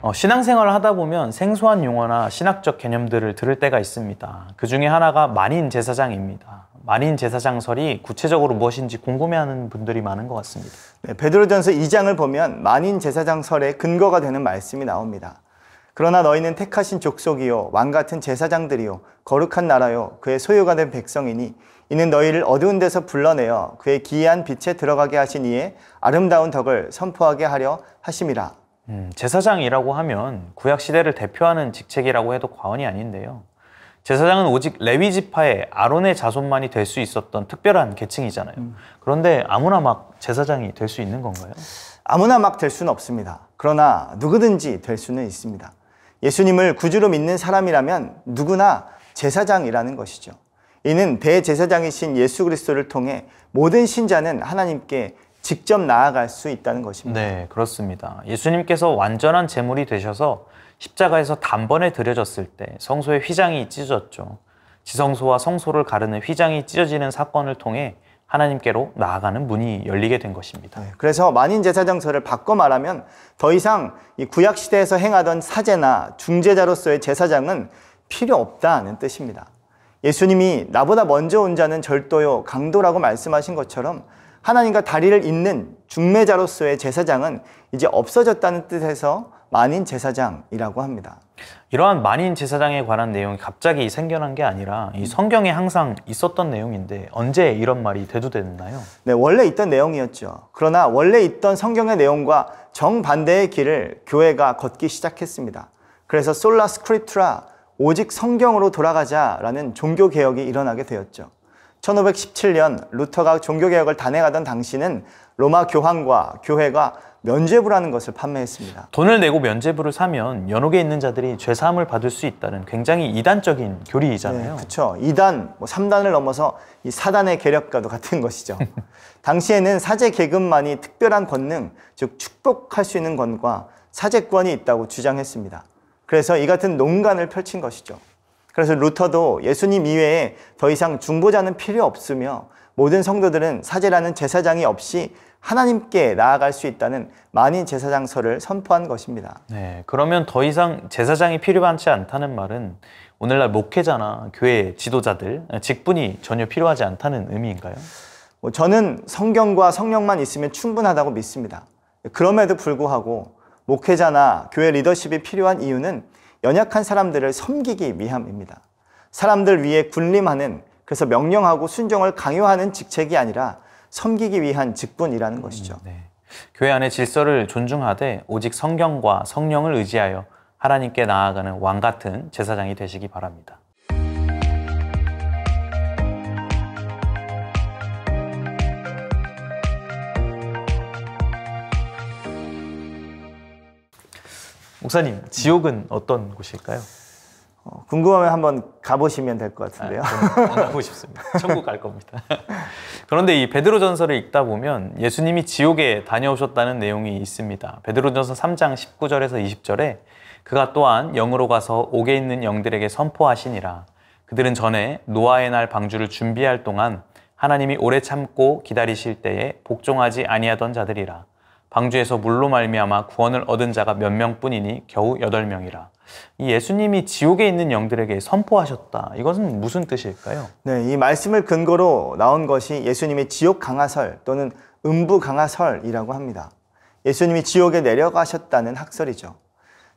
어, 신앙생활을 하다 보면 생소한 용어나 신학적 개념들을 들을 때가 있습니다. 그 중에 하나가 만인 제사장입니다. 만인 제사장설이 구체적으로 무엇인지 궁금해하는 분들이 많은 것 같습니다. 네, 베드로전서 2장을 보면 만인 제사장설의 근거가 되는 말씀이 나옵니다. 그러나 너희는 택하신 족속이요 왕 같은 제사장들이요 거룩한 나라요 그의 소유가 된 백성이니 이는 너희를 어두운 데서 불러내어 그의 기이한 빛에 들어가게 하신 이에 아름다운 덕을 선포하게 하려 하심이라. 음, 제사장이라고 하면 구약 시대를 대표하는 직책이라고 해도 과언이 아닌데요. 제사장은 오직 레위 지파의 아론의 자손만이 될 수 있었던 특별한 계층이잖아요. 음. 그런데 아무나 막 제사장이 될 수 있는 건가요? 아무나 막 될 수는 없습니다. 그러나 누구든지 될 수는 있습니다. 예수님을 구주로 믿는 사람이라면 누구나 제사장이라는 것이죠. 이는 대제사장이신 예수 그리스도를 통해 모든 신자는 하나님께 직접 나아갈 수 있다는 것입니다. 네, 그렇습니다. 예수님께서 완전한 제물이 되셔서 십자가에서 단번에 들여졌을 때 성소의 휘장이 찢어졌죠. 지성소와 성소를 가르는 휘장이 찢어지는 사건을 통해 하나님께로 나아가는 문이 열리게 된 것입니다. 네, 그래서 만인 제사장서를 바꿔 말하면 더 이상 구약 시대에서 행하던 사제나 중재자로서의 제사장은 필요 없다는 뜻입니다. 예수님이 나보다 먼저 온 자는 절도요 강도라고 말씀하신 것처럼 하나님과 다리를 잇는 중매자로서의 제사장은 이제 없어졌다는 뜻에서 만인 제사장이라고 합니다. 이러한 만인 제사장에 관한 내용이 갑자기 생겨난 게 아니라 이 성경에 항상 있었던 내용인데 언제 이런 말이 대두됐나요? 네, 원래 있던 내용이었죠. 그러나 원래 있던 성경의 내용과 정반대의 길을 교회가 걷기 시작했습니다. 그래서 솔라 스크립트라 오직 성경으로 돌아가자라는 종교 개혁이 일어나게 되었죠. 1517년 루터가 종교개혁을 단행하던 당시는 로마 교황과 교회가 면죄부라는 것을 판매했습니다. 돈을 내고 면죄부를 사면 연옥에 있는 자들이 죄사함을 받을 수 있다는 굉장히 이단적인 교리이잖아요. 네, 그렇죠. 이단, 뭐 3단을 넘어서 이 사단의 계략과도 같은 것이죠. 당시에는 사제 계급만이 특별한 권능, 즉 축복할 수 있는 권과 사제권이 있다고 주장했습니다. 그래서 이 같은 농간을 펼친 것이죠. 그래서 루터도 예수님 이외에 더 이상 중보자는 필요 없으며 모든 성도들은 사제라는 제사장이 없이 하나님께 나아갈 수 있다는 만인 제사장설을 선포한 것입니다. 네, 그러면 더 이상 제사장이 필요하지 않다는 말은 오늘날 목회자나 교회 지도자들 직분이 전혀 필요하지 않다는 의미인가요? 뭐 저는 성경과 성령만 있으면 충분하다고 믿습니다. 그럼에도 불구하고 목회자나 교회 리더십이 필요한 이유는 연약한 사람들을 섬기기 위함입니다. 사람들 위에 군림하는 그래서 명령하고 순종을 강요하는 직책이 아니라 섬기기 위한 직분이라는 음, 것이죠. 음, 네. 교회 안의 질서를 존중하되 오직 성경과 성령을 의지하여 하나님께 나아가는 왕 같은 제사장이 되시기 바랍니다. 목사님, 지옥은 네. 어떤 곳일까요? 어, 궁금하면 한번 가보시면 될 것 같은데요. 아, 네. 어, 네. 가고 싶습니다. 천국 갈 겁니다. 그런데 이 베드로전서를 읽다 보면 예수님이 지옥에 다녀오셨다는 내용이 있습니다. 베드로전서 3장 19절에서 20절에 그가 또한 영으로 가서 옥에 있는 영들에게 선포하시니라. 그들은 전에 노아의 날 방주를 준비할 동안 하나님이 오래 참고 기다리실 때에 복종하지 아니하던 자들이라. 방주에서 물로 말미암아 구원을 얻은 자가 몇 명뿐이니 겨우 여덟 명이라. 이 예수님이 지옥에 있는 영들에게 선포하셨다. 이것은 무슨 뜻일까요? 네, 이 말씀을 근거로 나온 것이 예수님의 지옥 강화설 또는 음부 강화설이라고 합니다. 예수님이 지옥에 내려가셨다는 학설이죠.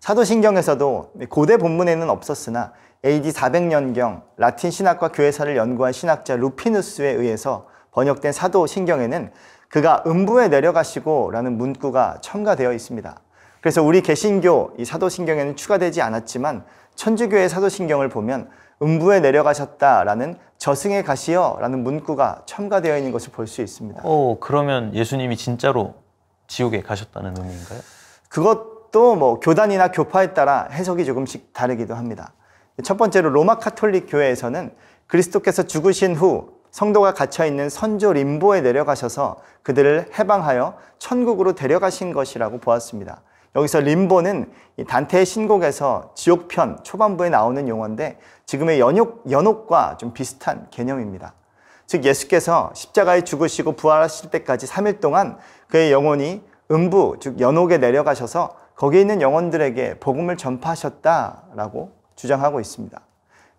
사도신경에서도 고대 본문에는 없었으나 AD 400년경 라틴 신학과 교회사를 연구한 신학자 루피누스에 의해서 번역된 사도신경에는 그가 음부에 내려가시고 라는 문구가 첨가되어 있습니다. 그래서 우리 개신교 이 사도신경에는 추가되지 않았지만 천주교의 사도신경을 보면 음부에 내려가셨다라는 저승에 가시어 라는 문구가 첨가되어 있는 것을 볼 수 있습니다. 오, 그러면 예수님이 진짜로 지옥에 가셨다는 의미인가요? 그것도 뭐 교단이나 교파에 따라 해석이 조금씩 다르기도 합니다. 첫 번째로 로마 카톨릭 교회에서는 그리스도께서 죽으신 후 성도가 갇혀 있는 선조 림보에 내려가셔서 그들을 해방하여 천국으로 데려가신 것이라고 보았습니다. 여기서 림보는 단테의 신곡에서 지옥편 초반부에 나오는 용어인데 지금의 연옥, 연옥과 좀 비슷한 개념입니다. 즉 예수께서 십자가에 죽으시고 부활하실 때까지 3일 동안 그의 영혼이 음부, 즉 연옥에 내려가셔서 거기에 있는 영혼들에게 복음을 전파하셨다라고 주장하고 있습니다.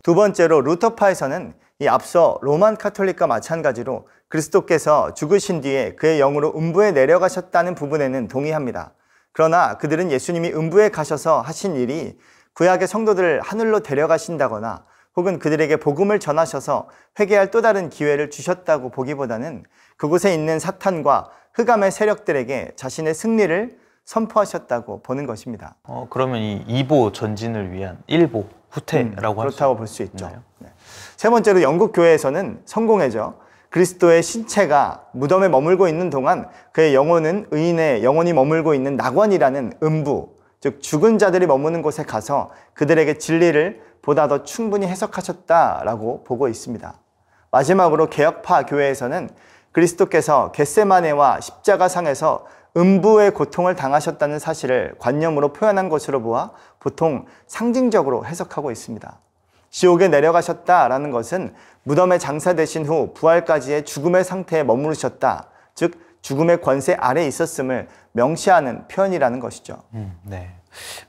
두 번째로 루터파에서는 이 앞서 로만 카톨릭과 마찬가지로 그리스도께서 죽으신 뒤에 그의 영으로 음부에 내려가셨다는 부분에는 동의합니다. 그러나 그들은 예수님이 음부에 가셔서 하신 일이 구약의 성도들을 하늘로 데려가신다거나 혹은 그들에게 복음을 전하셔서 회개할 또 다른 기회를 주셨다고 보기보다는 그곳에 있는 사탄과 흑암의 세력들에게 자신의 승리를 선포하셨다고 보는 것입니다. 어, 그러면 이 2보 전진을 위한 1보 후퇴라고 음, 그렇다고 볼 수 있죠. 네. 세 번째로 영국 교회에서는 성공회죠. 그리스도의 신체가 무덤에 머물고 있는 동안 그의 영혼은 의인의 영혼이 머물고 있는 낙원이라는 음부, 즉 죽은 자들이 머무는 곳에 가서 그들에게 진리를 보다 더 충분히 해석하셨다라고 보고 있습니다. 마지막으로 개혁파 교회에서는 그리스도께서 겟세마네와 십자가상에서 음부의 고통을 당하셨다는 사실을 관념으로 표현한 것으로 보아 보통 상징적으로 해석하고 있습니다. 지옥에 내려가셨다라는 것은 무덤에 장사되신 후 부활까지의 죽음의 상태에 머무르셨다. 즉, 죽음의 권세 아래 있었음을 명시하는 표현이라는 것이죠. 음, 네.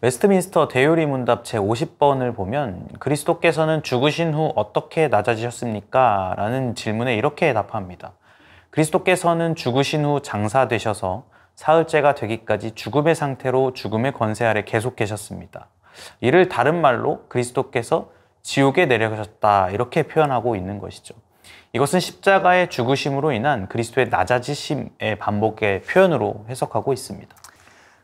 웨스트민스터 대요리 문답 제 50번을 보면 그리스도께서는 죽으신 후 어떻게 낮아지셨습니까? 라는 질문에 이렇게 답합니다. 그리스도께서는 죽으신 후 장사되셔서 사흘째가 되기까지 죽음의 상태로 죽음의 권세 아래 계속 계셨습니다. 이를 다른 말로 그리스도께서 지옥에 내려가셨다 이렇게 표현하고 있는 것이죠. 이것은 십자가의 죽으심으로 인한 그리스도의 낮아지심의 반복의 표현으로 해석하고 있습니다.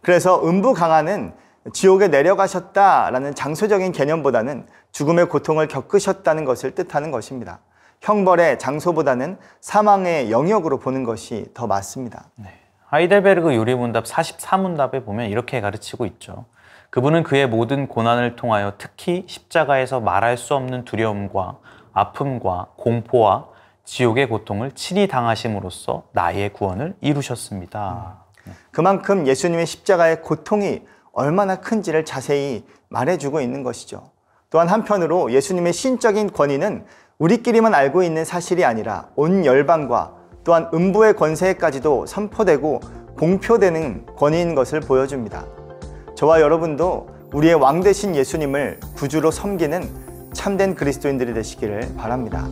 그래서 음부 강화는 지옥에 내려가셨다라는 장소적인 개념보다는 죽음의 고통을 겪으셨다는 것을 뜻하는 것입니다. 형벌의 장소보다는 사망의 영역으로 보는 것이 더 맞습니다. 네. 하이델베르그 요리문답 44문답에 보면 이렇게 가르치고 있죠. 그분은 그의 모든 고난을 통하여 특히 십자가에서 말할 수 없는 두려움과 아픔과 공포와 지옥의 고통을 친히 당하심으로써 나의 구원을 이루셨습니다. 음. 네. 그만큼 예수님의 십자가의 고통이 얼마나 큰지를 자세히 말해주고 있는 것이죠. 또한 한편으로 예수님의 신적인 권위는 우리끼리만 알고 있는 사실이 아니라 온 열방과 또한 음부의 권세까지도 선포되고 공표되는 권위인 것을 보여줍니다. 저와 여러분도 우리의 왕 대신 예수님을 구주로 섬기는 참된 그리스도인들이 되시기를 바랍니다.